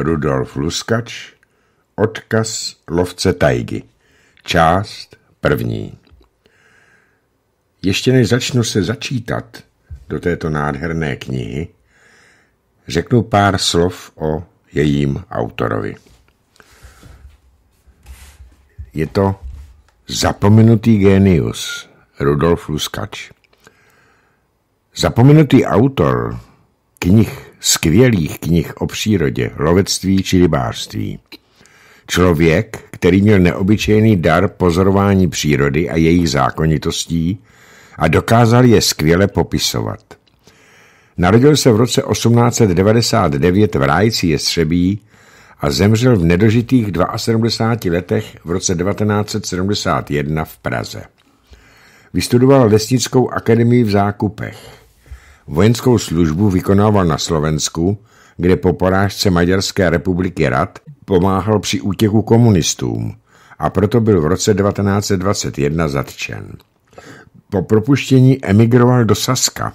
Rudolf Luskač Odkaz lovce tajgy Část první Ještě než začnu se začítat do této nádherné knihy, řeknu pár slov o jejím autorovi. Je to zapomenutý génius Rudolf Luskač. Zapomenutý autor knih skvělých knih o přírodě, lovectví či rybářství. Člověk, který měl neobyčejný dar pozorování přírody a jejich zákonitostí a dokázal je skvěle popisovat. Narodil se v roce 1899 v Rájci Jestřebí a zemřel v nedožitých 72 letech v roce 1971 v Praze. Vystudoval lesnickou akademii v Zákupech. Vojenskou službu vykonával na Slovensku, kde po porážce Maďarské republiky Rad pomáhal při útěku komunistům a proto byl v roce 1921 zatčen. Po propuštění emigroval do Saska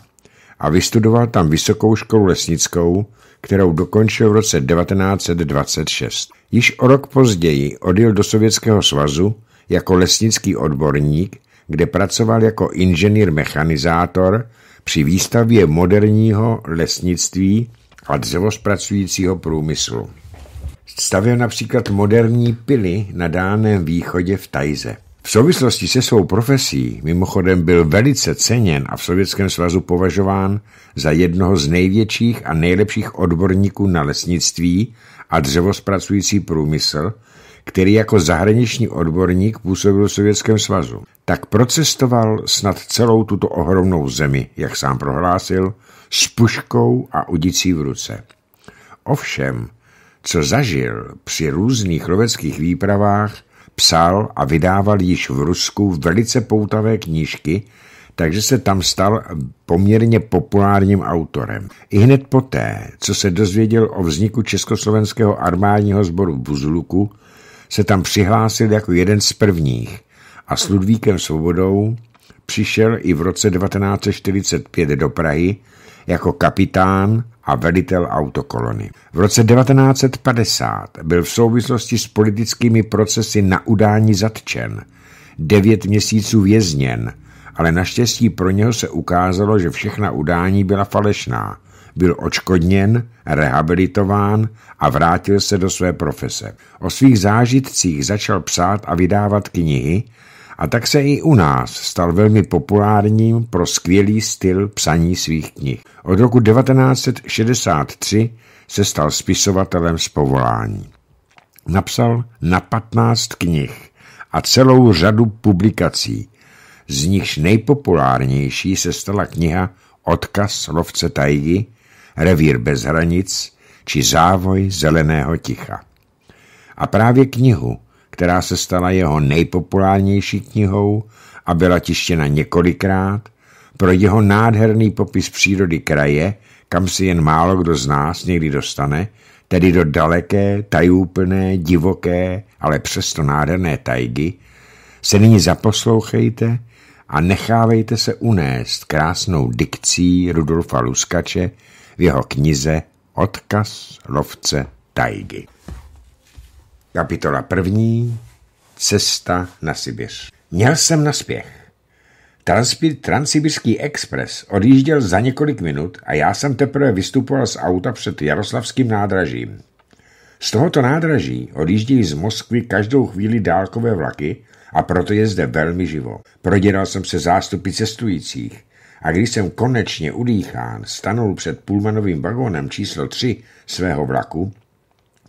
a vystudoval tam Vysokou školu lesnickou, kterou dokončil v roce 1926. Již o rok později odjel do Sovětského svazu jako lesnický odborník, kde pracoval jako inženýr-mechanizátor při výstavbě moderního lesnictví a dřevospracujícího průmyslu. Stavěl například moderní pily na dálném východě v Tajze. V souvislosti se svou profesí mimochodem byl velice ceněn a v Sovětském svazu považován za jednoho z největších a nejlepších odborníků na lesnictví a dřevospracující průmysl, který jako zahraniční odborník působil v Sovětském svazu. Tak procestoval snad celou tuto ohromnou zemi, jak sám prohlásil, s puškou a udicí v ruce. Ovšem, co zažil při různých loveckých výpravách, psal a vydával již v Rusku velice poutavé knížky, takže se tam stal poměrně populárním autorem. I hned poté, co se dozvěděl o vzniku československého armádního sboru v Buzluku, se tam přihlásil jako jeden z prvních a s Ludvíkem Svobodou přišel i v roce 1945 do Prahy jako kapitán a velitel autokolony. V roce 1950 byl v souvislosti s politickými procesy na udání zatčen, devět měsíců vězněn, ale naštěstí pro něho se ukázalo, že všechna udání byla falešná byl očkodněn, rehabilitován a vrátil se do své profese. O svých zážitcích začal psát a vydávat knihy a tak se i u nás stal velmi populárním pro skvělý styl psaní svých knih. Od roku 1963 se stal spisovatelem z povolání. Napsal na 15 knih a celou řadu publikací, z nichž nejpopulárnější se stala kniha Odkaz lovce tajgy, Revír bez hranic či Závoj zeleného ticha. A právě knihu, která se stala jeho nejpopulárnější knihou a byla tištěna několikrát, pro jeho nádherný popis přírody kraje, kam si jen málo kdo z nás někdy dostane, tedy do daleké, tajúplné, divoké, ale přesto nádherné tajgy, se nyní zaposlouchejte a nechávejte se unést krásnou dikcí Rudolfa Luskače, v jeho knize Odkaz lovce tajgy. Kapitola první Cesta na Sibiř Měl jsem na spěch. Transsibirský expres odjížděl za několik minut a já jsem teprve vystupoval z auta před Jaroslavským nádražím. Z tohoto nádraží odjíždějí z Moskvy každou chvíli dálkové vlaky a proto je zde velmi živo. Prodělal jsem se zástupy cestujících a když jsem konečně udýchán stanul před pulmanovým vagónem číslo 3 svého vlaku,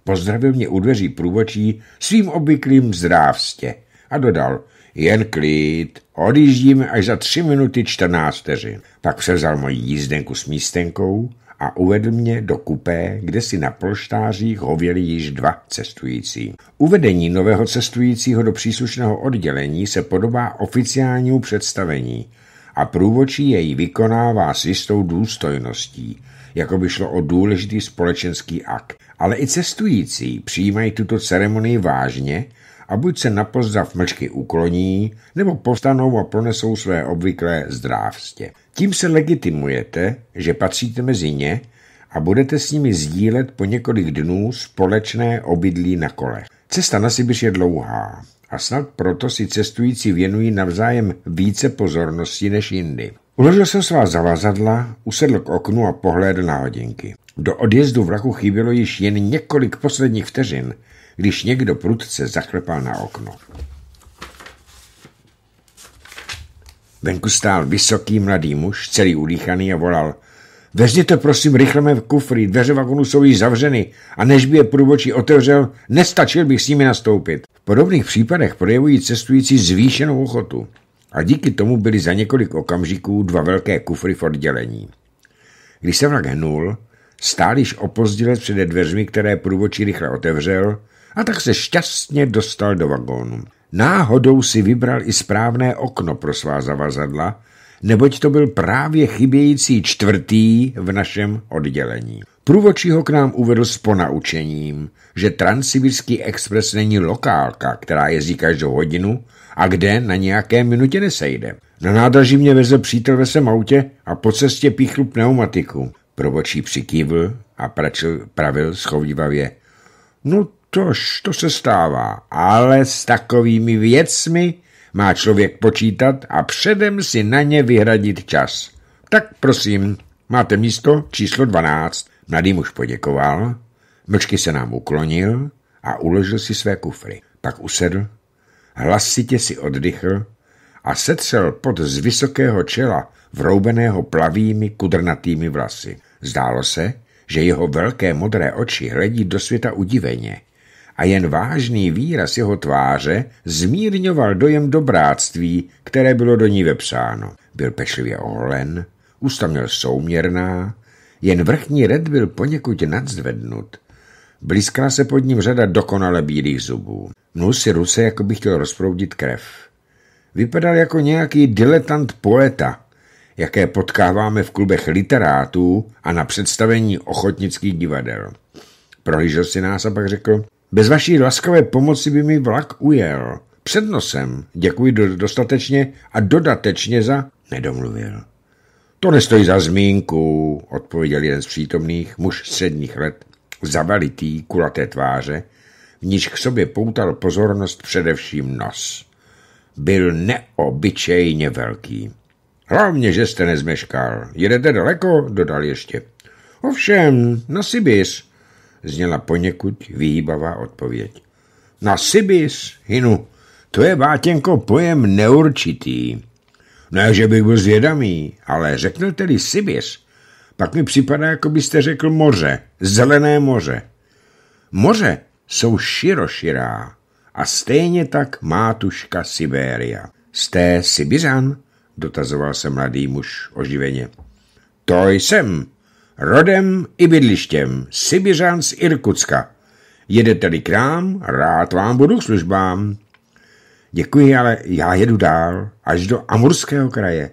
pozdravil mě u dveří průvočí svým obvyklým zdrávstě a dodal jen klid, odjíždíme až za tři minuty 14 vteřin. Pak převzal moji jízdenku s místenkou a uvedl mě do kupé, kde si na polštářích hověli již dva cestující. Uvedení nového cestujícího do příslušného oddělení se podobá oficiálnímu představení – a průvočí jej vykonává s jistou důstojností, jako by šlo o důležitý společenský akt. Ale i cestující přijímají tuto ceremonii vážně a buď se pozdrav mlčky ukloní, nebo povstanou a pronesou své obvyklé zdrávstě. Tím se legitimujete, že patříte mezi ně a budete s nimi sdílet po několik dnů společné obydlí na kolech. Cesta na Sibiř je dlouhá a snad proto si cestující věnují navzájem více pozornosti než jindy. Uložil jsem svá zavazadla, usedl k oknu a pohlédl na hodinky. Do odjezdu vlaku chybělo již jen několik posledních vteřin, když někdo prudce zaklepal na okno. Venku stál vysoký mladý muž, celý udýchaný a volal Vezměte prosím rychle mé kufry, dveře vagonu jsou již zavřeny a než by je průvočí otevřel, nestačil bych s nimi nastoupit. V podobných případech projevují cestující zvýšenou ochotu a díky tomu byly za několik okamžiků dva velké kufry v oddělení. Když se vlak hnul, stál již opozdile před dveřmi, které průvočí rychle otevřel a tak se šťastně dostal do vagónu. Náhodou si vybral i správné okno pro svá zavazadla, neboť to byl právě chybějící čtvrtý v našem oddělení. Průvodčí ho k nám uvedl s ponaučením, že Transsibirský expres není lokálka, která jezdí každou hodinu a kde na nějaké minutě nesejde. Na nádraží mě vezl přítel ve svém autě a po cestě píchl pneumatiku. Průvodčí přikývl a pračil, pravil schovývavě. No tož, to se stává, ale s takovými věcmi má člověk počítat a předem si na ně vyhradit čas. Tak prosím, máte místo číslo 12. Mladý muž poděkoval, mlčky se nám uklonil a uložil si své kufry. Pak usedl, hlasitě si oddychl a setřel pod z vysokého čela vroubeného plavými kudrnatými vlasy. Zdálo se, že jeho velké modré oči hledí do světa udiveně a jen vážný výraz jeho tváře zmírňoval dojem dobráctví, které bylo do ní vepsáno. Byl pešlivě oholen, ústa měl souměrná, jen vrchní red byl poněkud nadzvednut. Blízkala se pod ním řada dokonale bílých zubů. Mnul si ruce, jako by chtěl rozproudit krev. Vypadal jako nějaký diletant poeta, jaké potkáváme v klubech literátů a na představení ochotnických divadel. Prohlížel si nás a pak řekl, bez vaší laskavé pomoci by mi vlak ujel. Před nosem děkuji dostatečně a dodatečně za... Nedomluvil. To nestojí za zmínku, odpověděl jeden z přítomných, muž středních let, zavalitý, kulaté tváře, v níž k sobě poutal pozornost především nos. Byl neobyčejně velký. Hlavně, že jste nezmeškal. Jedete daleko? Dodal ještě. Ovšem, na Sibis zněla poněkud výhýbavá odpověď. Na Sibis, Hinu, to je bátěnko pojem neurčitý. Ne, že bych byl zvědavý, ale řeknete-li Sibis, pak mi připadá, jako byste řekl moře, zelené moře. Moře jsou široširá a stejně tak mátuška Sibéria. Jste Sibizan? Dotazoval se mladý muž oživeně. To jsem, rodem i bydlištěm, Sibiřan z Irkucka. Jedete-li k nám, rád vám budu k službám. Děkuji, ale já jedu dál, až do Amurského kraje.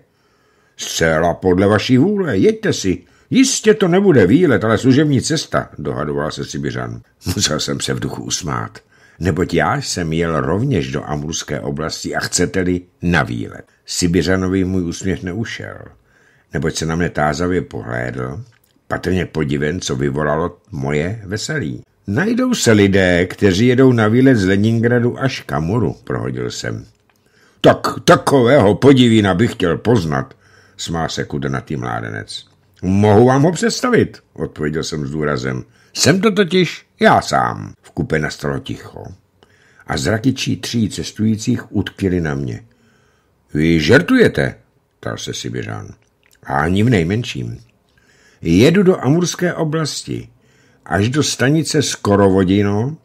Zcela podle vaší vůle, jeďte si. Jistě to nebude výlet, ale služební cesta, dohadoval se Sibiřan. Musel jsem se v duchu usmát, neboť já jsem jel rovněž do Amurské oblasti a chcete-li na výlet. Sibiřanovi můj úsměv neušel, neboť se na mě tázavě pohlédl patrně podiven, co vyvolalo moje veselí. Najdou se lidé, kteří jedou na výlet z Leningradu až Kamuru, prohodil jsem. Tak takového podivína bych chtěl poznat, smá se kudenatý mládenec. Mohu vám ho představit, odpověděl jsem s důrazem. Jsem to totiž já sám. V kupe nastalo ticho a zraky tří cestujících utkily na mě. Vy žertujete, ptal se Sibiřan. A ani v nejmenším jedu do Amurské oblasti, až do stanice Skorovodino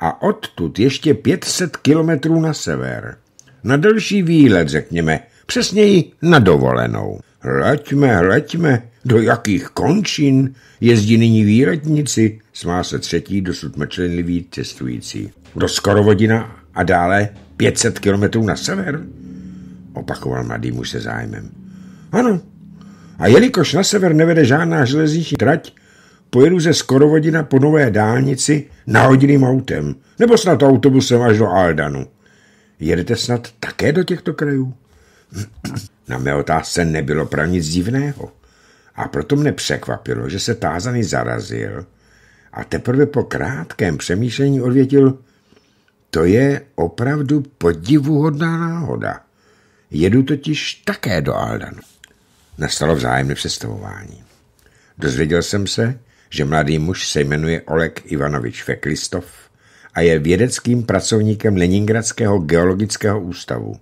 a odtud ještě 500 kilometrů na sever. Na delší výlet, řekněme, přesněji na dovolenou. Hleďme, hleďme, do jakých končin jezdí nyní výletníci, smá se třetí dosud mlčenlivý cestující. Do Skorovodina a dále 500 kilometrů na sever, opakoval mladý muž se zájmem. Ano, a jelikož na sever nevede žádná železniční trať, pojedu ze Skorovodina po nové dálnici na hodiným autem, nebo snad autobusem až do Aldanu. Jedete snad také do těchto krajů? Na mé otázce nebylo pro nic divného. A proto mne překvapilo, že se tázany zarazil a teprve po krátkém přemýšlení odvětil, to je opravdu podivuhodná náhoda. Jedu totiž také do Aldanu nastalo vzájemné představování. Dozvěděl jsem se, že mladý muž se jmenuje Oleg Ivanovič Feklistov a je vědeckým pracovníkem Leningradského geologického ústavu.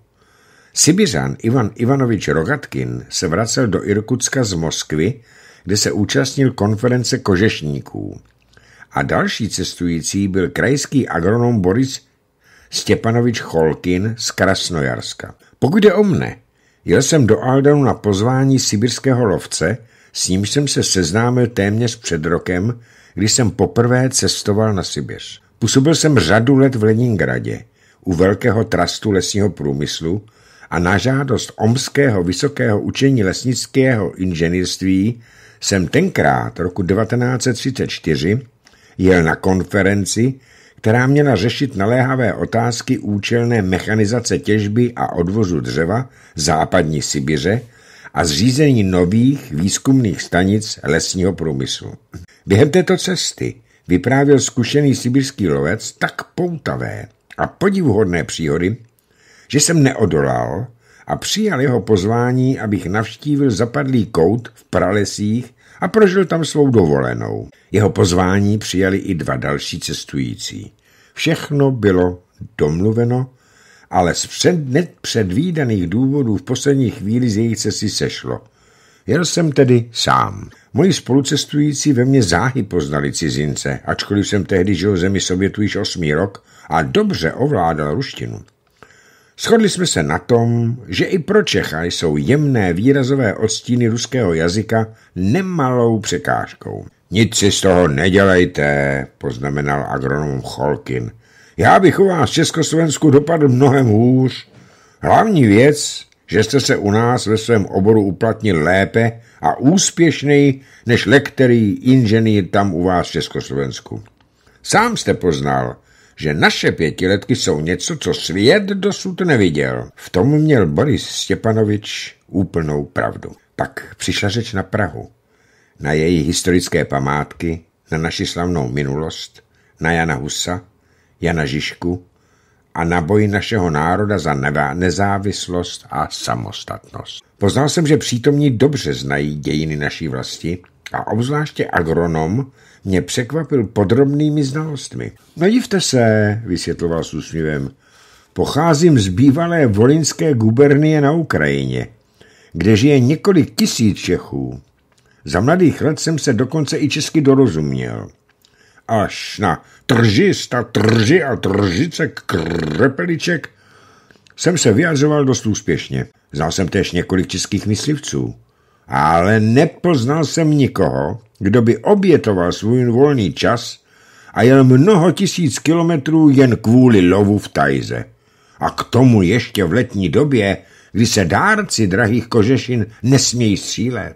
Sibiřan Ivan Ivanovič Rogatkin se vracel do Irkutska z Moskvy, kde se účastnil konference kožešníků. A další cestující byl krajský agronom Boris Stepanovič Cholkin z Krasnojarska. Pokud je o mne, Jel jsem do Aldenu na pozvání sibirského lovce, s nímž jsem se seznámil téměř před rokem, kdy jsem poprvé cestoval na Sibiř. Působil jsem řadu let v Leningradě, u velkého trastu lesního průmyslu a na žádost Omského vysokého učení lesnického inženýrství jsem tenkrát roku 1934 jel na konferenci, která měla řešit naléhavé otázky účelné mechanizace těžby a odvozu dřeva západní Sibiře a zřízení nových výzkumných stanic lesního průmyslu. Během této cesty vyprávěl zkušený sibirský lovec tak poutavé a podivuhodné příhody, že jsem neodolal a přijal jeho pozvání, abych navštívil zapadlý kout v pralesích a prožil tam svou dovolenou. Jeho pozvání přijali i dva další cestující. Všechno bylo domluveno, ale z před, nepředvídaných důvodů v poslední chvíli z jejich cesty sešlo. Jel jsem tedy sám. Moji spolucestující ve mně záhy poznali cizince, ačkoliv jsem tehdy žil zemi Sovětu již osmý rok a dobře ovládal ruštinu. Shodli jsme se na tom, že i pro Čecha jsou jemné výrazové odstíny ruského jazyka nemalou překážkou. Nic si z toho nedělejte, poznamenal agronom Cholkin. Já bych u vás v Československu dopadl mnohem hůř. Hlavní věc, že jste se u nás ve svém oboru uplatnil lépe a úspěšněji než lektorý inženýr tam u vás v Československu. Sám jste poznal, že naše pětiletky jsou něco, co svět dosud neviděl. V tom měl Boris Stěpanovič úplnou pravdu. Pak přišla řeč na Prahu, na její historické památky, na naši slavnou minulost, na Jana Husa, Jana Žižku a na boji našeho národa za nezávislost a samostatnost. Poznal jsem, že přítomní dobře znají dějiny naší vlasti a obzvláště agronom, mě překvapil podrobnými znalostmi. Nedivte se, vysvětloval s úsměvem. Pocházím z bývalé volinské gubernie na Ukrajině, kde žije několik tisíc Čechů. Za mladých let jsem se dokonce i česky dorozuměl. Až na tržista, trži a tržice krepeliček jsem se vyjadřoval dost úspěšně. Znal jsem též několik českých myslivců, ale nepoznal jsem nikoho, kdo by obětoval svůj volný čas a jel mnoho tisíc kilometrů jen kvůli lovu v tajze. A k tomu ještě v letní době, kdy se dárci drahých kožešin nesmějí střílet.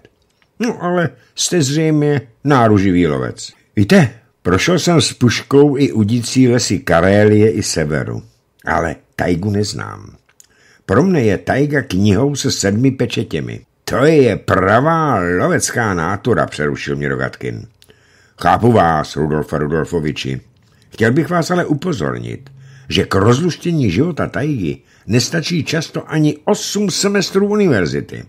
No ale jste zřejmě náruživý lovec. Víte, prošel jsem s puškou i udící lesy Karélie i severu, ale tajgu neznám. Pro mne je tajga knihou se sedmi pečetěmi. To je pravá lovecká nátura, přerušil mě Rogatkin. Chápu vás, Rudolfa Rudolfoviči. Chtěl bych vás ale upozornit, že k rozluštění života tajgy nestačí často ani osm semestrů univerzity.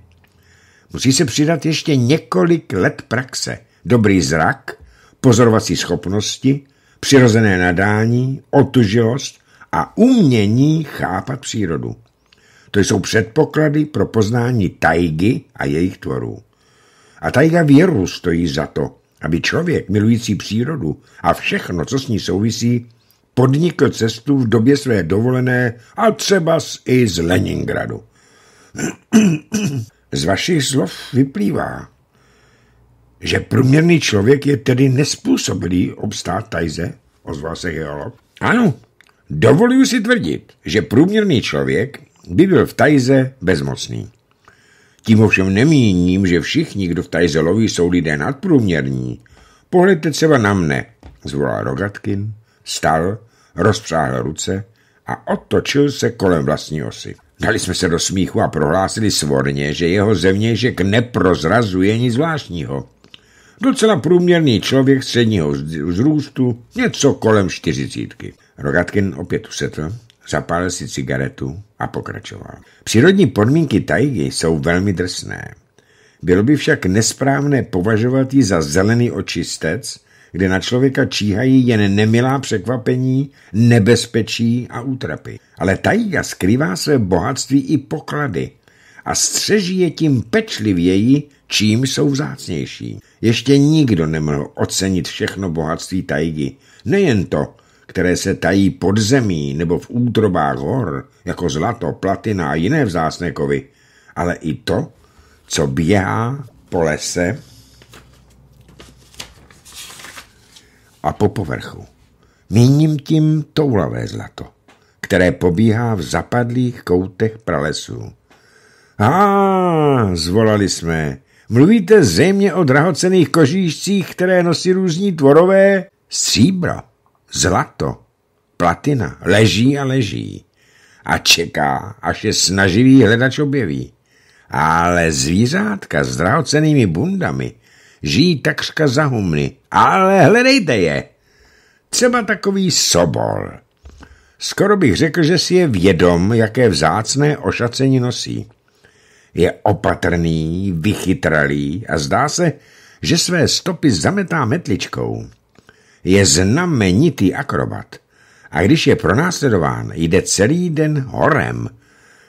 Musí se přidat ještě několik let praxe, dobrý zrak, pozorovací schopnosti, přirozené nadání, otužilost a umění chápat přírodu. To jsou předpoklady pro poznání tajgy a jejich tvorů. A tajga věru stojí za to, aby člověk, milující přírodu a všechno, co s ní souvisí, podnikl cestu v době své dovolené a třeba i z Leningradu. Z vašich slov vyplývá, že průměrný člověk je tedy nespůsobilý obstát tajze, ozval se geolog. Ano, dovoluju si tvrdit, že průměrný člověk by byl v tajze bezmocný. Tím ovšem nemíním, že všichni, kdo v tajze loví, jsou lidé nadprůměrní. Pohledte třeba na mne, zvolal Rogatkin, stal, rozpřáhl ruce a otočil se kolem vlastní osy. Dali jsme se do smíchu a prohlásili svorně, že jeho zevnějšek neprozrazuje nic zvláštního. Docela průměrný člověk středního vzrůstu, něco kolem čtyřicítky. Rogatkin opět usetl zapálil si cigaretu a pokračoval. Přírodní podmínky tajgy jsou velmi drsné. Bylo by však nesprávné považovat ji za zelený očistec, kde na člověka číhají jen nemilá překvapení, nebezpečí a útrapy. Ale tajga skrývá své bohatství i poklady a střeží je tím pečlivěji, čím jsou vzácnější. Ještě nikdo nemohl ocenit všechno bohatství tajgy. Nejen to, které se tají pod zemí nebo v útrobách hor, jako zlato, platina a jiné vzácné kovy, ale i to, co běhá po lese a po povrchu. Míním tím toulavé zlato, které pobíhá v zapadlých koutech pralesů. A zvolali jsme. Mluvíte zejmě o drahocených kožíšcích, které nosí různí tvorové stříbro zlato, platina leží a leží a čeká, až je snaživý hledač objeví. Ale zvířátka s drahocenými bundami žijí takřka humny, ale hledejte je. Třeba takový sobol. Skoro bych řekl, že si je vědom, jaké vzácné ošacení nosí. Je opatrný, vychytralý a zdá se, že své stopy zametá metličkou je znamenitý akrobat a když je pronásledován, jde celý den horem.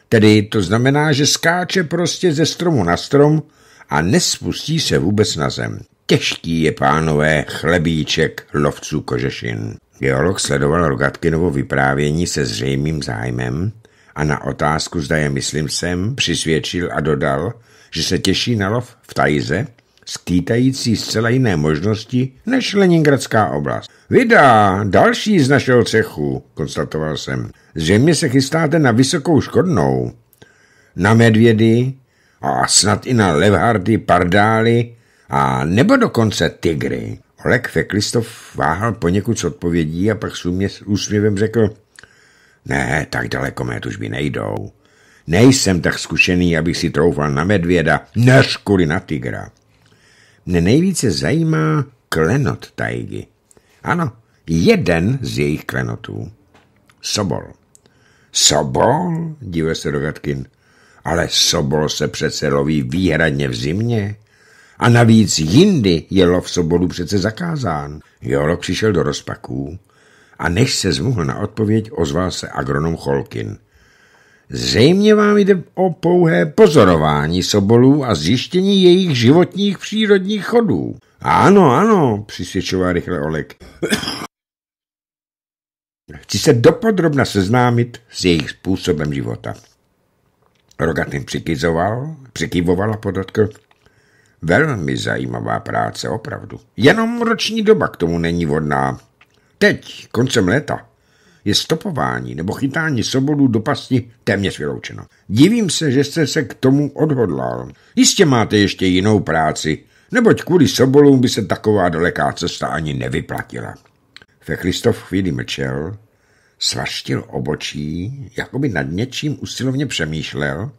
Tedy to znamená, že skáče prostě ze stromu na strom a nespustí se vůbec na zem. Těžký je, pánové, chlebíček lovců kožešin. Geolog sledoval Rogatkinovo vyprávění se zřejmým zájmem a na otázku, zda je myslím sem, přisvědčil a dodal, že se těší na lov v Tajze skýtající zcela jiné možnosti než Leningradská oblast. Vydá, další z našeho cechu, konstatoval jsem. Zřejmě se chystáte na vysokou škodnou. Na medvědy a snad i na levhardy, pardály a nebo dokonce tygry. Oleg Feklistov váhal poněkud s odpovědí a pak s úsměvem řekl, ne, tak daleko mé tužby nejdou. Nejsem tak zkušený, abych si troufal na medvěda, než kvůli na tygra mne nejvíce zajímá klenot tajgy. Ano, jeden z jejich klenotů. Sobol. Sobol? díve se Rogatkin. Ale sobol se přece loví výhradně v zimě. A navíc jindy je lov sobolu přece zakázán. Jolo přišel do rozpaků a než se zmohl na odpověď, ozval se agronom Cholkin. Zřejmě vám jde o pouhé pozorování sobolů a zjištění jejich životních přírodních chodů. Ano, ano, přisvědčoval rychle Olek. Chci se dopodrobna seznámit s jejich způsobem života. Rogatým přikyzoval, přikyvoval a podotkl. Velmi zajímavá práce, opravdu. Jenom roční doba k tomu není vodná. Teď, koncem léta, je stopování nebo chytání sobolů do pasti téměř vyloučeno. Divím se, že jste se k tomu odhodlal. Jistě máte ještě jinou práci, neboť kvůli sobolům by se taková daleká cesta ani nevyplatila. Fechlistov chvíli mlčel, svaštil obočí, jako by nad něčím usilovně přemýšlel,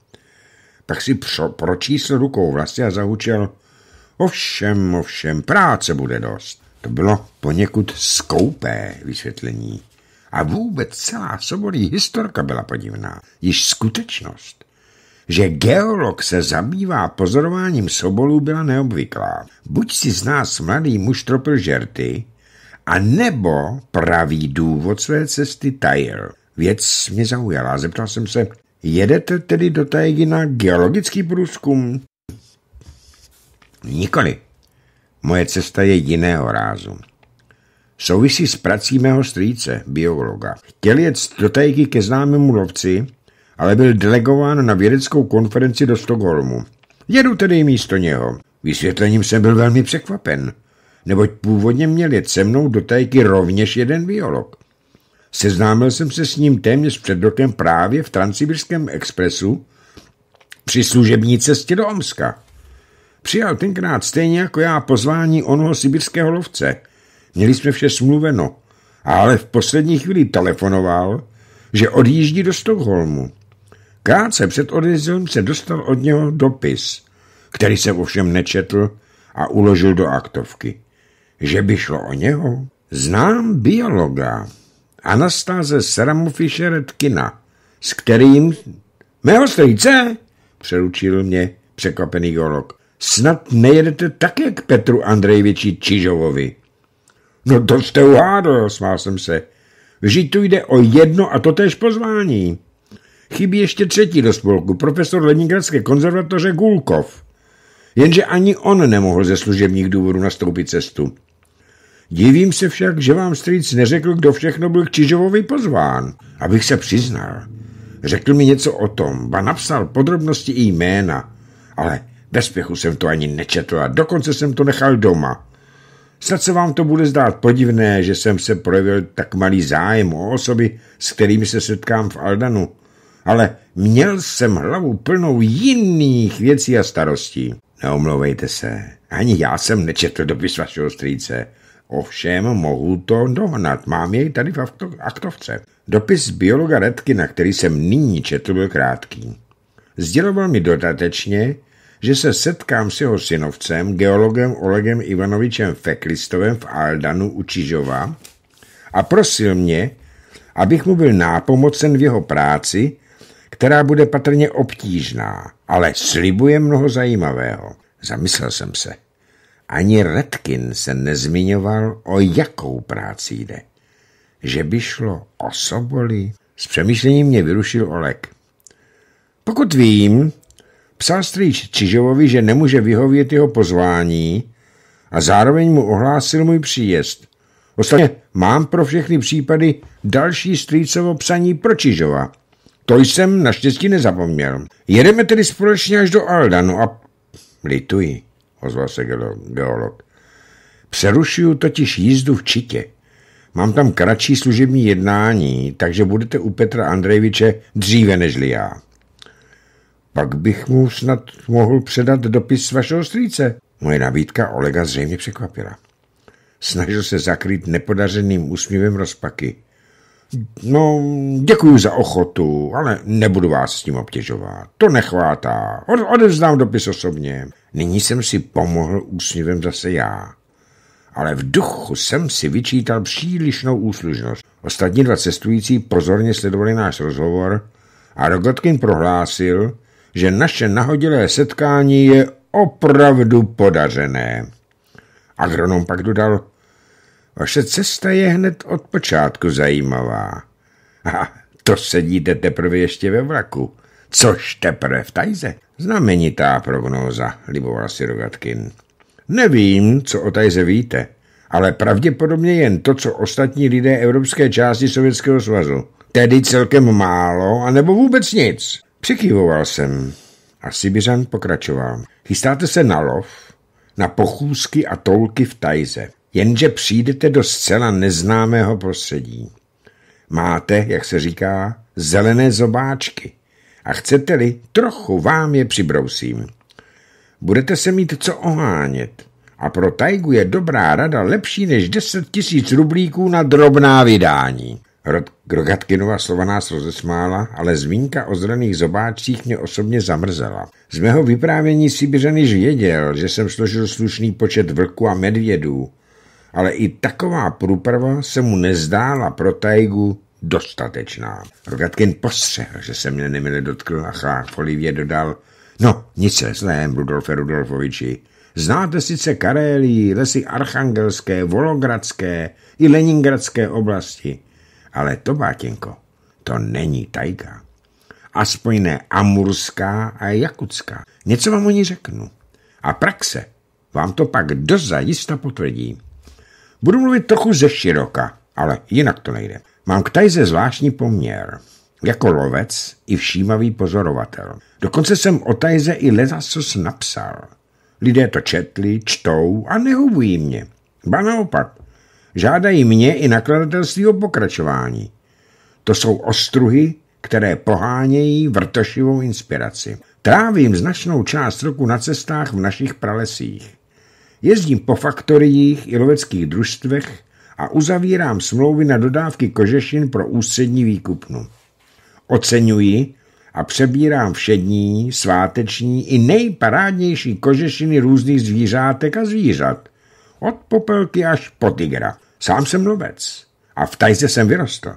pak si pro, pročísl rukou vlasy a zahučel Ovšem, ovšem, práce bude dost. To bylo poněkud skoupé vysvětlení a vůbec celá sobolí historka byla podivná. Již skutečnost, že geolog se zabývá pozorováním sobolů byla neobvyklá. Buď si z nás mladý muž tropil žerty, a nebo pravý důvod své cesty tajil. Věc mě zaujala. Zeptal jsem se, jedete tedy do tajegy na geologický průzkum? Nikoli. Moje cesta je jiného rázu. Souvisí s prací mého strýce, biologa. Chtěl jet do tajky ke známému lovci, ale byl delegován na vědeckou konferenci do Stockholmu. Jedu tedy místo něho. Vysvětlením jsem byl velmi překvapen, neboť původně měl jet se mnou do tajky rovněž jeden biolog. Seznámil jsem se s ním téměř před rokem právě v Transsibirském expresu při služební cestě do Omska. Přijal tenkrát stejně jako já pozvání onoho sibirského lovce – Měli jsme vše smluveno, ale v poslední chvíli telefonoval, že odjíždí do Stockholmu. Krátce před odjezdem se dostal od něho dopis, který se ovšem nečetl a uložil do aktovky. Že by šlo o něho? Znám biologa Anastáze Seramofiše Tkina, s kterým... Mého strýce? Přeručil mě překvapený geolog. Snad nejedete také k Petru Andrejviči Čižovovi. No to jste uhádl, smál jsem se. Vždyť tu jde o jedno a totéž pozvání. Chybí ještě třetí do spolku, profesor Leningradské konzervatoře Gulkov. Jenže ani on nemohl ze služebních důvodů nastoupit cestu. Divím se však, že vám strýc neřekl, kdo všechno byl k Čižovovi pozván, abych se přiznal. Řekl mi něco o tom, ba napsal podrobnosti i jména, ale ve spěchu jsem to ani nečetl a dokonce jsem to nechal doma. Snad se vám to bude zdát podivné, že jsem se projevil tak malý zájem o osoby, s kterými se setkám v Aldanu, ale měl jsem hlavu plnou jiných věcí a starostí. Neomlouvejte se, ani já jsem nečetl dopis vašeho strýce. Ovšem mohu to dohnat, mám jej tady v aktovce. Dopis biologa Redky, na který jsem nyní četl, byl krátký. Sděloval mi dodatečně, že se setkám s jeho synovcem, geologem Olegem Ivanovičem Feklistovem v Aldanu u Čižova a prosil mě, abych mu byl nápomocen v jeho práci, která bude patrně obtížná, ale slibuje mnoho zajímavého. Zamyslel jsem se. Ani Redkin se nezmiňoval, o jakou práci jde. Že by šlo o soboli? S přemýšlením mě vyrušil Olek. Pokud vím, Psal strýč Čižovovi, že nemůže vyhovět jeho pozvání a zároveň mu ohlásil můj příjezd. Ostatně mám pro všechny případy další strýcovo psaní pro Čižova. To jsem naštěstí nezapomněl. Jedeme tedy společně až do Aldanu a... Lituji, ozval se geolog. Přerušuju totiž jízdu v Čitě. Mám tam kratší služební jednání, takže budete u Petra Andrejviče dříve nežli já. Pak bych mu snad mohl předat dopis vašeho strýce. Moje nabídka Olega zřejmě překvapila. Snažil se zakrýt nepodařeným úsměvem rozpaky. No, děkuji za ochotu, ale nebudu vás s tím obtěžovat. To nechvátá. odevzdám dopis osobně. Nyní jsem si pomohl úsměvem zase já. Ale v duchu jsem si vyčítal přílišnou úslužnost. Ostatní dva cestující pozorně sledovali náš rozhovor a Rogotkin prohlásil, že naše nahodilé setkání je opravdu podařené. Agronom pak dodal, vaše cesta je hned od počátku zajímavá. A to sedíte teprve ještě ve vlaku. Což teprve v tajze? Znamenitá prognóza, liboval si Rogatkin. Nevím, co o tajze víte, ale pravděpodobně jen to, co ostatní lidé evropské části Sovětského svazu. Tedy celkem málo, anebo vůbec nic. Přikývoval jsem a Sibiřan pokračoval. Chystáte se na lov, na pochůzky a tolky v tajze, jenže přijdete do zcela neznámého prostředí. Máte, jak se říká, zelené zobáčky a chcete-li, trochu vám je přibrousím. Budete se mít co ohánět a pro tajgu je dobrá rada lepší než 10 tisíc rublíků na drobná vydání. Rod Grogatkinova slova nás rozesmála, ale zmínka o zraných zobáčcích mě osobně zamrzela. Z mého vyprávění si již věděl, že jsem složil slušný počet vlků a medvědů, ale i taková průprava se mu nezdála pro tajgu dostatečná. Rogatkin postřehl, že se mě nemile dotkl a chláfolivě dodal, no nic se zlém, Rudolfe Rudolfoviči, Znáte sice Karélii, lesy archangelské, vologradské i leningradské oblasti, ale to, Bátěnko, to není tajga. Aspoň ne amurská a jakutská. Něco vám o ní řeknu. A praxe vám to pak dozajista potvrdí. Budu mluvit trochu ze široka, ale jinak to nejde. Mám k tajze zvláštní poměr. Jako lovec i všímavý pozorovatel. Dokonce jsem o tajze i lezasos napsal. Lidé to četli, čtou a nehubují mě. Ba naopak, žádají mě i nakladatelství o pokračování. To jsou ostruhy, které pohánějí vrtošivou inspiraci. Trávím značnou část roku na cestách v našich pralesích. Jezdím po faktoriích i loveckých družstvech a uzavírám smlouvy na dodávky kožešin pro ústřední výkupnu. Oceňuji a přebírám všední, sváteční i nejparádnější kožešiny různých zvířátek a zvířat, od popelky až po tygra. Sám jsem lovec a v tajze jsem vyrostl.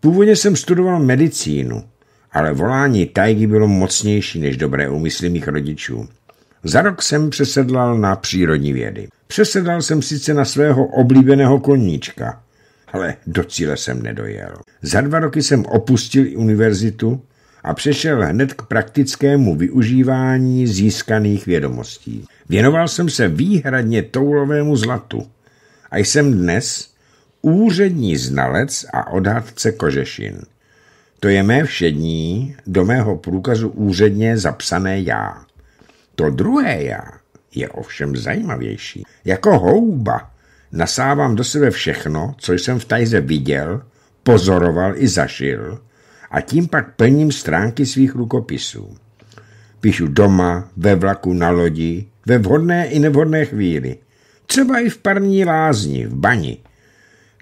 Původně jsem studoval medicínu, ale volání tajgy bylo mocnější než dobré úmysly mých rodičů. Za rok jsem přesedlal na přírodní vědy. Přesedlal jsem sice na svého oblíbeného koníčka, ale do cíle jsem nedojel. Za dva roky jsem opustil univerzitu a přešel hned k praktickému využívání získaných vědomostí. Věnoval jsem se výhradně toulovému zlatu a jsem dnes úřední znalec a odhadce kožešin. To je mé všední, do mého průkazu úředně zapsané já. To druhé já je ovšem zajímavější. Jako houba nasávám do sebe všechno, co jsem v tajze viděl, pozoroval i zašil a tím pak plním stránky svých rukopisů. Píšu doma, ve vlaku, na lodi, ve vhodné i nevhodné chvíli třeba i v parní lázni, v bani.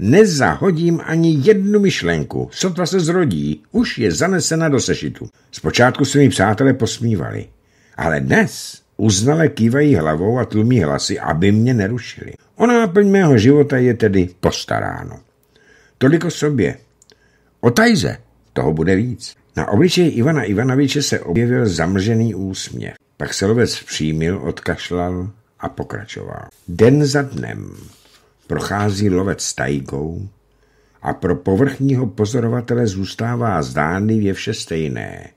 Nezahodím ani jednu myšlenku, sotva se zrodí, už je zanesena do sešitu. Zpočátku se mi přátelé posmívali, ale dnes uznale kývají hlavou a tlumí hlasy, aby mě nerušili. O náplň mého života je tedy postaráno. Toliko sobě. O tajze toho bude víc. Na obličeji Ivana Ivanoviče se objevil zamržený úsměv. Pak se lovec přímil, odkašlal a pokračoval. Den za dnem prochází lovec tajgou a pro povrchního pozorovatele zůstává zdánlivě vše stejné.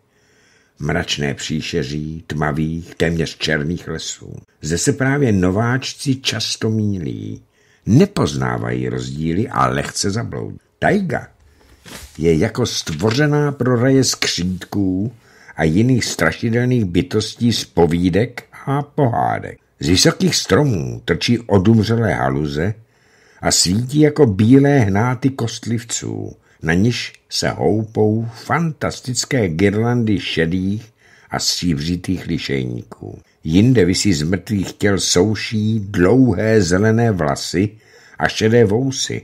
Mračné příšeří, tmavých, téměř černých lesů. Zde se právě nováčci často mílí. Nepoznávají rozdíly a lehce zabloudí. Tajga je jako stvořená pro raje skřídků a jiných strašidelných bytostí z povídek a pohádek. Z vysokých stromů trčí odumřelé haluze a svítí jako bílé hnáty kostlivců, na niž se houpou fantastické girlandy šedých a stříbřitých lišejníků. Jinde visí z mrtvých těl souší dlouhé zelené vlasy a šedé vousy,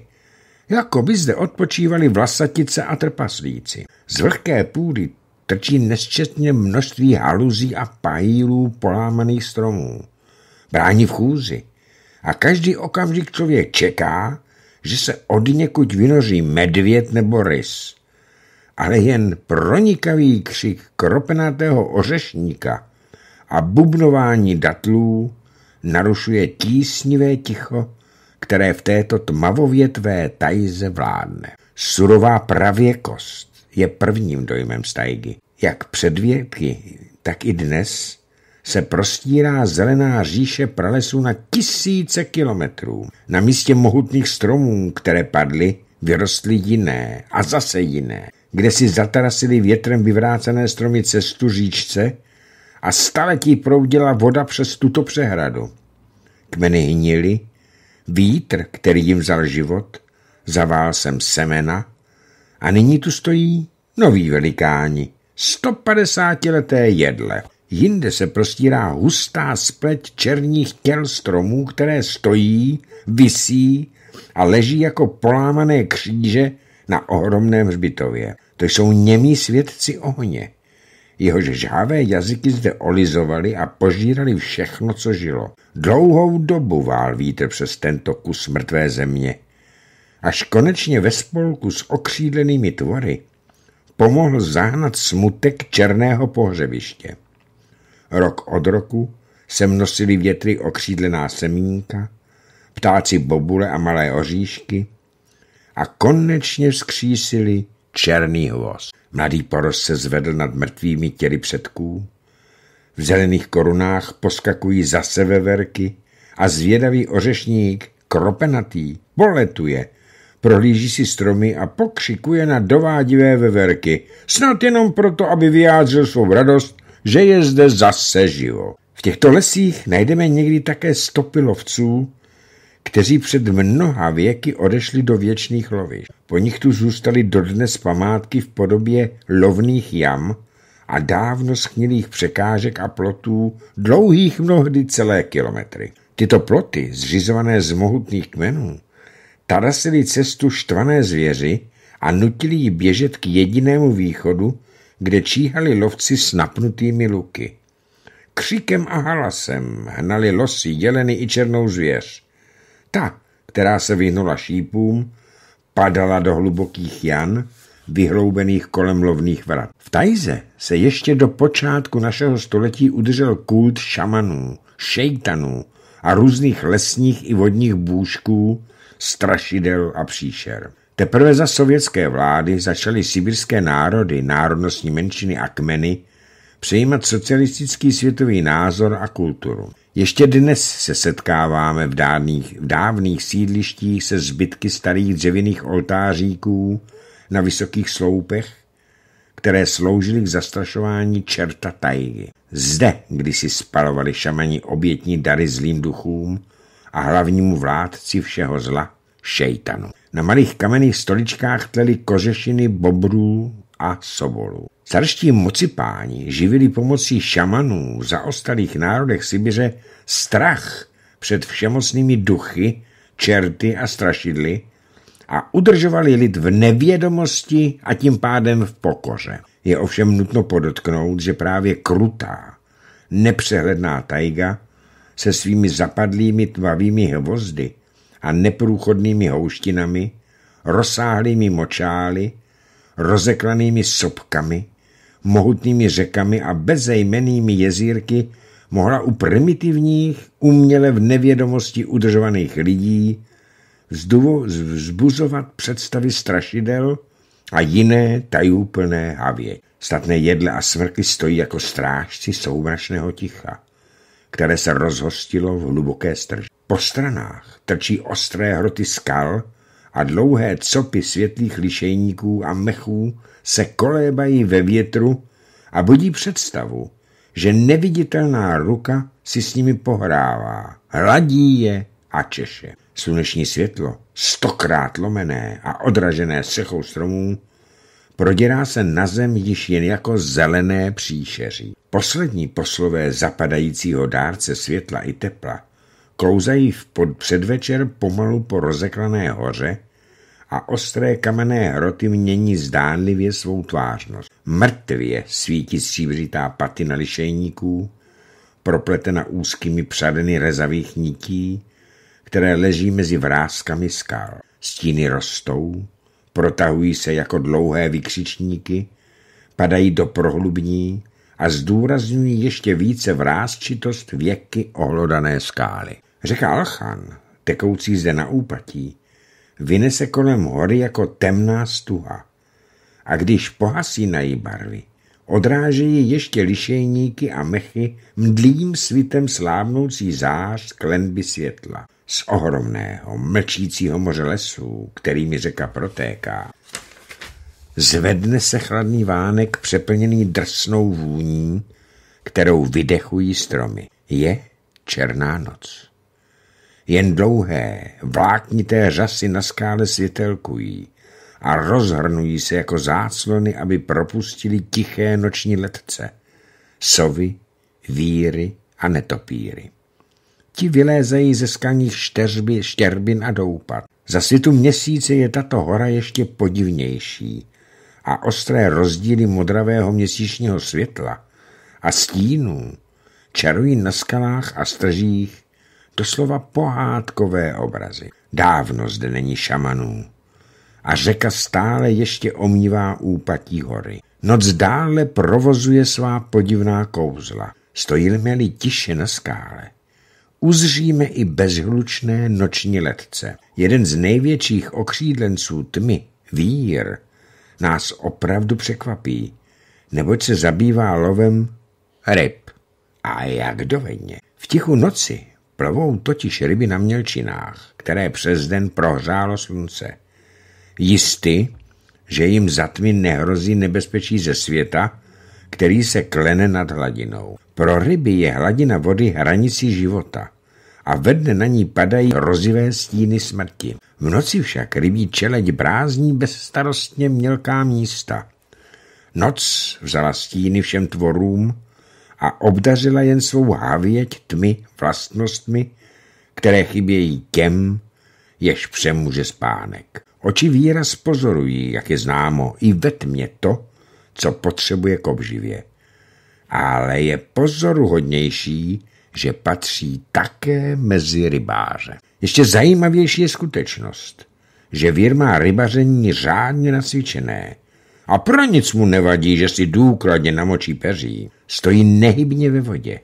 jako by zde odpočívali vlasatice a trpaslíci. Z vlhké půdy trčí nesčetně množství haluzí a pajílů polámaných stromů brání v chůzi. A každý okamžik člověk čeká, že se od někud vynoří medvěd nebo rys. Ale jen pronikavý křik kropenatého ořešníka a bubnování datlů narušuje tísnivé ticho, které v této tmavovětvé tajze vládne. Surová pravěkost je prvním dojmem stajgy. Jak věky, tak i dnes se prostírá zelená říše pralesu na tisíce kilometrů. Na místě mohutných stromů, které padly, vyrostly jiné a zase jiné, kde si zatarasily větrem vyvrácené stromy cestu říčce a staletí proudila voda přes tuto přehradu. Kmeny hnily, vítr, který jim vzal život, zavál sem semena a nyní tu stojí noví velikáni, 150-leté jedle. Jinde se prostírá hustá spleť černých těl stromů, které stojí, visí a leží jako polámané kříže na ohromném hřbitově. To jsou němí svědci ohně. Jehož žhavé jazyky zde olizovaly a požírali všechno, co žilo. Dlouhou dobu vál vítr přes tento kus mrtvé země. Až konečně ve spolku s okřídlenými tvory pomohl zahnat smutek černého pohřebiště. Rok od roku sem nosili větry okřídlená semínka, ptáci bobule a malé oříšky a konečně vzkřísili černý hvoz. Mladý porost se zvedl nad mrtvými těly předků, v zelených korunách poskakují zase veverky a zvědavý ořešník, kropenatý, poletuje, prohlíží si stromy a pokřikuje na dovádivé veverky, snad jenom proto, aby vyjádřil svou radost že je zde zase živo. V těchto lesích najdeme někdy také stopy lovců, kteří před mnoha věky odešli do věčných lovišť. Po nich tu zůstaly dodnes památky v podobě lovných jam a dávno schnilých překážek a plotů, dlouhých mnohdy celé kilometry. Tyto ploty, zřizované z mohutných kmenů, tarasily cestu štvané zvěři a nutili ji běžet k jedinému východu, kde číhali lovci s napnutými luky. Křikem a halasem hnali losy, jeleny i černou zvěř. Ta, která se vyhnula šípům, padala do hlubokých jan, vyhloubených kolem lovných vrat. V Tajze se ještě do počátku našeho století udržel kult šamanů, šejtanů a různých lesních i vodních bůžků, strašidel a příšer. Teprve za sovětské vlády začaly sibirské národy, národnostní menšiny a kmeny přejímat socialistický světový názor a kulturu. Ještě dnes se setkáváme v dávných, v dávných sídlištích se zbytky starých dřevěných oltáříků na vysokých sloupech, které sloužily k zastrašování čerta tajgy. Zde si spalovali šamani obětní dary zlým duchům a hlavnímu vládci všeho zla, šejtanu. Na malých kamenných stoličkách tleli kořešiny bobrů a sobolů. Starští mocipáni živili pomocí šamanů v zaostalých národech Sibiře strach před všemocnými duchy, čerty a strašidly a udržovali lid v nevědomosti a tím pádem v pokoře. Je ovšem nutno podotknout, že právě krutá, nepřehledná tajga se svými zapadlými tmavými hvozdy a neprůchodnými houštinami, rozsáhlými močály, rozeklanými sopkami, mohutnými řekami a bezejmenými jezírky mohla u primitivních, uměle v nevědomosti udržovaných lidí vzbuzovat představy strašidel a jiné tajúplné havě. Statné jedle a smrky stojí jako strážci soumračného ticha které se rozhostilo v hluboké strži. Po stranách trčí ostré hroty skal a dlouhé copy světlých lišejníků a mechů se kolébají ve větru a budí představu, že neviditelná ruka si s nimi pohrává, hladí je a češe. Sluneční světlo, stokrát lomené a odražené sechou stromů, prodírá se na zem již jen jako zelené příšeří. Poslední poslové zapadajícího dárce světla i tepla klouzají v pod předvečer pomalu po rozeklané hoře a ostré kamenné hroty mění zdánlivě svou tvářnost. Mrtvě svítí stříbřitá patina lišejníků, propletena úzkými přadeny rezavých nití, které leží mezi vrázkami skal. Stíny rostou, protahují se jako dlouhé vykřičníky, padají do prohlubní a zdůrazňují ještě více vrázčitost věky ohlodané skály. Řeka Alchan, tekoucí zde na úpatí, vynese kolem hory jako temná stuha a když pohasí na její barvy, odrážejí ještě lišejníky a mechy mdlým svitem slábnoucí zář klenby světla z ohromného, mlčícího moře lesů, kterými řeka protéká, zvedne se chladný vánek přeplněný drsnou vůní, kterou vydechují stromy. Je černá noc. Jen dlouhé, vláknité řasy na skále světelkují a rozhrnují se jako záclony, aby propustili tiché noční letce, sovy, víry a netopíry. Ti vylézají ze skalních šteřby, štěrbin a doupat. Za světu měsíce je tato hora ještě podivnější a ostré rozdíly modravého měsíčního světla a stínů čarují na skalách a stržích doslova pohádkové obrazy. Dávno zde není šamanů a řeka stále ještě omývá úpatí hory. Noc dále provozuje svá podivná kouzla. Stojíme-li tiše na skále, uzříme i bezhlučné noční letce. Jeden z největších okřídlenců tmy, vír, nás opravdu překvapí, neboť se zabývá lovem ryb. A jak doveně. V tichu noci plovou totiž ryby na mělčinách, které přes den prohřálo slunce. Jisty, že jim tmy nehrozí nebezpečí ze světa, který se klene nad hladinou. Pro ryby je hladina vody hranicí života a ve dne na ní padají rozivé stíny smrti. V noci však rybí čeleď brázní bezstarostně mělká místa. Noc vzala stíny všem tvorům a obdařila jen svou hávěť tmy vlastnostmi, které chybějí těm, jež přemůže spánek. Oči výraz pozorují, jak je známo, i ve tmě to, co potřebuje k obživě. Ale je pozoruhodnější, že patří také mezi rybáře. Ještě zajímavější je skutečnost, že vír má rybaření řádně nasvičené a pro nic mu nevadí, že si důkladně namočí peří. Stojí nehybně ve vodě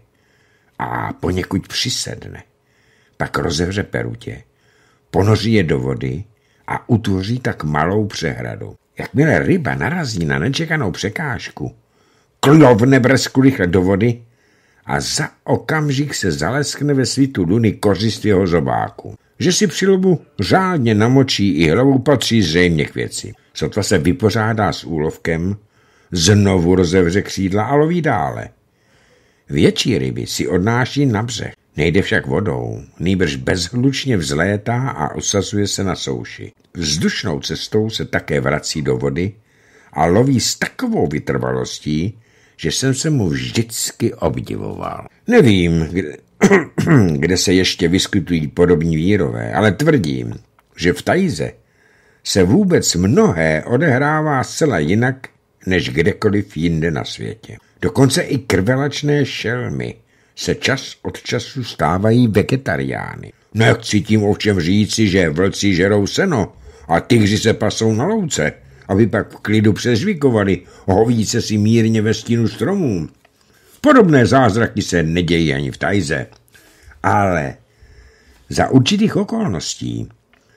a poněkud přisedne. Pak rozevře perutě, ponoří je do vody a utvoří tak malou přehradu. Jakmile ryba narazí na nečekanou překážku, klovne brzku rychle do vody a za okamžik se zaleskne ve svitu luny kořist jeho zobáku. Že si při lobu řádně namočí i hlavu patří zřejmě k věci. Sotva se vypořádá s úlovkem, znovu rozevře křídla a loví dále. Větší ryby si odnáší na břeh. Nejde však vodou, nýbrž bezhlučně vzlétá a osazuje se na souši. Vzdušnou cestou se také vrací do vody a loví s takovou vytrvalostí, že jsem se mu vždycky obdivoval. Nevím, kde, kde se ještě vyskytují podobní vírové, ale tvrdím, že v Tajze se vůbec mnohé odehrává zcela jinak než kdekoliv jinde na světě. Dokonce i krvelačné šelmy se čas od času stávají vegetariány. Nechci no tím ovšem říci, že vlci žerou seno a tyhři se pasou na louce – aby pak v klidu přežvikovali, hovíce si mírně ve stínu stromů. Podobné zázraky se nedějí ani v tajze. Ale za určitých okolností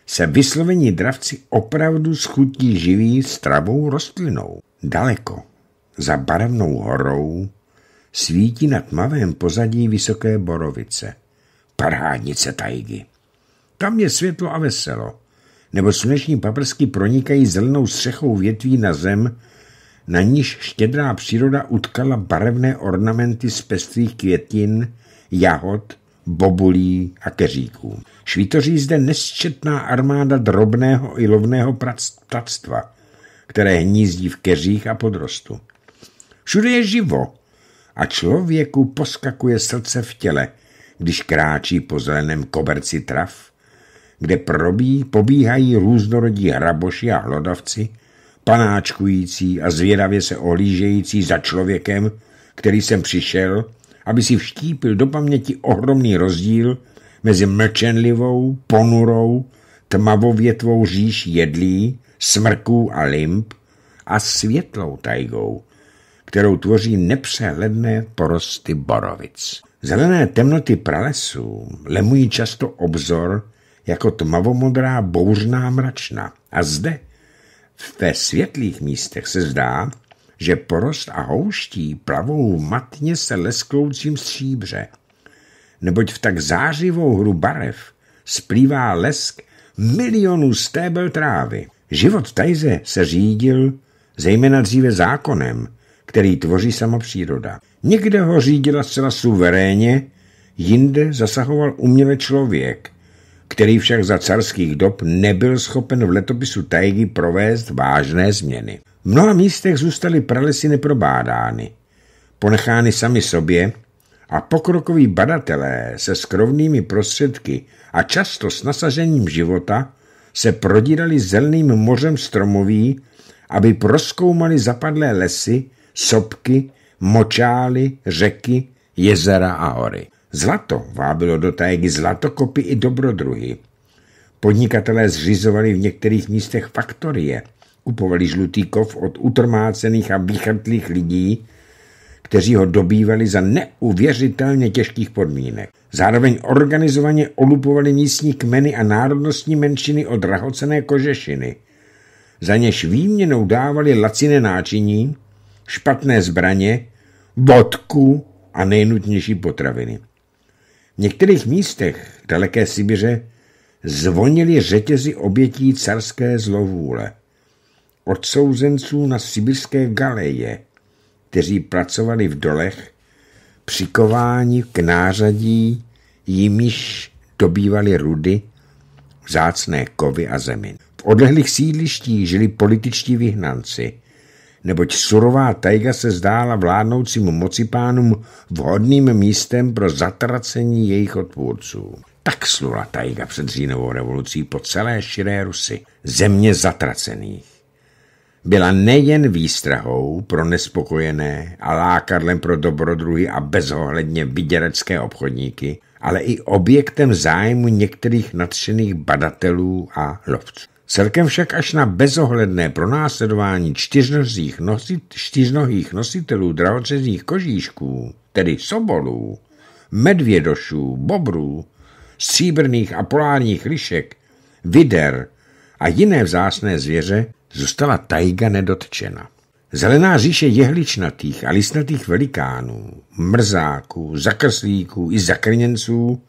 se vyslovení dravci opravdu schutí živí stravou rostlinou. Daleko, za barevnou horou, svítí na tmavém pozadí vysoké borovice, parádnice tajgy. Tam je světlo a veselo nebo sluneční paprsky pronikají zelenou střechou větví na zem, na níž štědrá příroda utkala barevné ornamenty z pestrých květin, jahod, bobulí a keříků. Švítoří zde nesčetná armáda drobného i lovného ptactva, které hnízdí v keřích a podrostu. Všude je živo a člověku poskakuje srdce v těle, když kráčí po zeleném koberci trav kde probí, pobíhají různorodí hraboši a hlodavci, panáčkující a zvědavě se ohlížející za člověkem, který jsem přišel, aby si vštípil do paměti ohromný rozdíl mezi mlčenlivou, ponurou, tmavovětvou říš jedlí, smrků a limb a světlou tajgou, kterou tvoří nepřehledné porosty borovic. Zelené temnoty pralesů lemují často obzor jako tmavomodrá bouřná mračna. A zde, v té světlých místech, se zdá, že porost a houští plavou matně se leskoucím stříbře. Neboť v tak zářivou hru barev splývá lesk milionů stébel trávy. Život Tajze se řídil zejména dříve zákonem, který tvoří sama příroda. Někde ho řídila zcela suverénně, jinde zasahoval uměle člověk – který však za carských dob nebyl schopen v letopisu tajgy provést vážné změny. V mnoha místech zůstaly pralesy neprobádány, ponechány sami sobě a pokrokoví badatelé se skrovnými prostředky a často s nasažením života se prodírali zelným mořem stromoví, aby proskoumali zapadlé lesy, sopky, močály, řeky, jezera a hory. Zlato vábilo do tajky zlatokopy i dobrodruhy. Podnikatelé zřizovali v některých místech faktorie, kupovali žlutý kov od utrmácených a vychrtlých lidí, kteří ho dobývali za neuvěřitelně těžkých podmínek. Zároveň organizovaně olupovali místní kmeny a národnostní menšiny od drahocené kožešiny. Za něž výměnou dávali laciné náčiní, špatné zbraně, vodku a nejnutnější potraviny. V některých místech v daleké Sibiře zvonili řetězy obětí carské zlovůle, odsouzenců na sibirské galeje, kteří pracovali v dolech, přikováni k nářadí, jimiž dobývali rudy, vzácné kovy a zemin. V odlehlých sídlištích žili političtí vyhnanci – neboť surová tajga se zdála vládnoucím mocipánům vhodným místem pro zatracení jejich odpůrců. Tak slula tajga před říjnovou revolucí po celé širé Rusy, země zatracených. Byla nejen výstrahou pro nespokojené a lákadlem pro dobrodruhy a bezohledně vyděrecké obchodníky, ale i objektem zájmu některých nadšených badatelů a lovců. Celkem však až na bezohledné pronásledování čtyřnohých, nosi nositelů drahocených kožíšků, tedy sobolů, medvědošů, bobrů, stříbrných a polárních lišek, vider a jiné vzácné zvěře, zůstala tajga nedotčena. Zelená říše jehličnatých a listnatých velikánů, mrzáků, zakrslíků i zakrněnců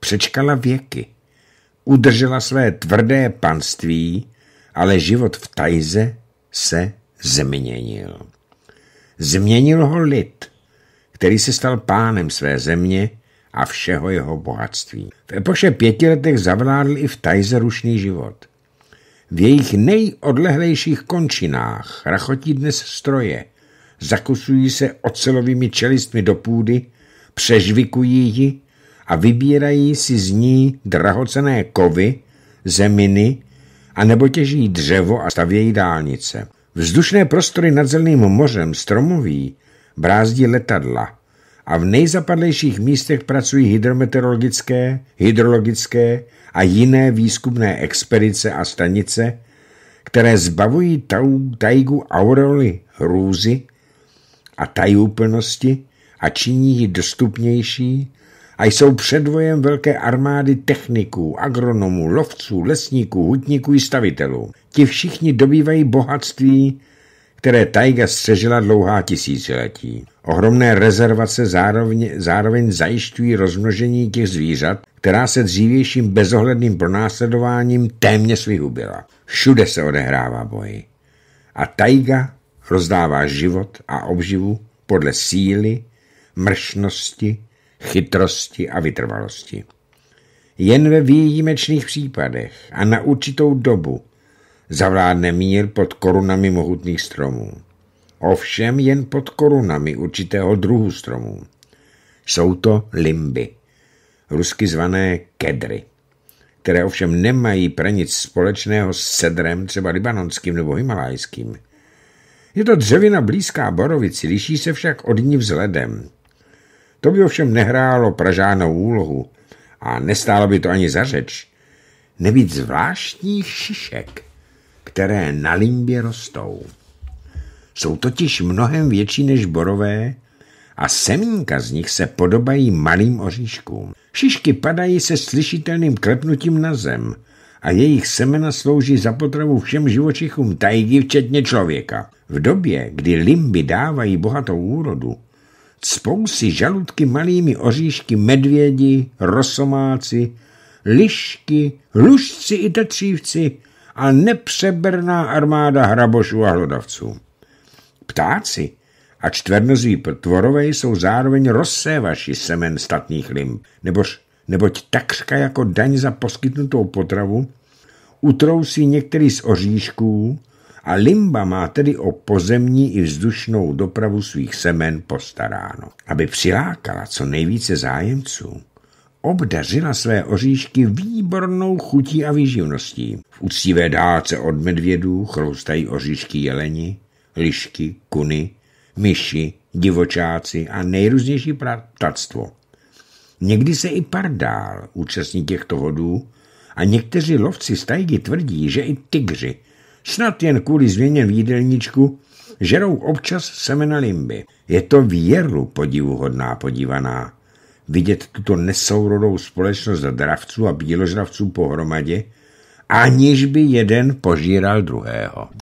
přečkala věky – udržela své tvrdé panství, ale život v Tajze se změnil. Změnil ho lid, který se stal pánem své země a všeho jeho bohatství. V epoše pěti letech zavládl i v Tajze rušný život. V jejich nejodlehlejších končinách rachotí dnes stroje, zakusují se ocelovými čelistmi do půdy, přežvikují ji a vybírají si z ní drahocené kovy, zeminy, a nebo těží dřevo a stavějí dálnice. Vzdušné prostory nad Zeleným mořem stromoví brázdí letadla a v nejzapadlejších místech pracují hydrometeorologické, hydrologické a jiné výzkumné expedice a stanice, které zbavují tajgu aureoly hrůzy a tajúplnosti a činí ji dostupnější a jsou předvojem velké armády techniků, agronomů, lovců, lesníků, hutníků i stavitelů. Ti všichni dobývají bohatství, které tajga střežila dlouhá tisíciletí. Ohromné rezervace zároveň, zároveň zajišťují rozmnožení těch zvířat, která se dřívějším bezohledným pronásledováním téměř vyhubila. Všude se odehrává boj. A tajga rozdává život a obživu podle síly, mršnosti, chytrosti a vytrvalosti. Jen ve výjimečných případech a na určitou dobu zavládne mír pod korunami mohutných stromů. Ovšem jen pod korunami určitého druhu stromů. Jsou to limby, rusky zvané kedry, které ovšem nemají pre nic společného s cedrem třeba libanonským nebo himalajským. Je to dřevina blízká borovici, liší se však od ní vzhledem. To by ovšem nehrálo pražánou úlohu a nestálo by to ani za řeč. Nebýt zvláštních šišek, které na limbě rostou. Jsou totiž mnohem větší než borové a semínka z nich se podobají malým oříškům. Šišky padají se slyšitelným klepnutím na zem a jejich semena slouží za potravu všem živočichům tajgy, včetně člověka. V době, kdy limby dávají bohatou úrodu, cpou si žaludky malými oříšky medvědi, rosomáci, lišky, lužci i tetřívci a nepřeberná armáda hrabošů a hlodavců. Ptáci a čtvernozví potvorové jsou zároveň rozsévaši semen statných limb, nebož, neboť takřka jako daň za poskytnutou potravu utrousí některý z oříšků, a limba má tedy o pozemní i vzdušnou dopravu svých semen postaráno. Aby přilákala co nejvíce zájemců, obdařila své oříšky výbornou chutí a výživností. V uctivé dálce od medvědů chroustají oříšky jeleni, lišky, kuny, myši, divočáci a nejrůznější ptactvo. Někdy se i pardál účastní těchto hodů a někteří lovci z tvrdí, že i tygři Snad jen kvůli změně v jídelníčku žerou občas semena limby. Je to věru podivuhodná podívaná. Vidět tuto nesourodou společnost dravců a bíložravců pohromadě, aniž by jeden požíral druhého.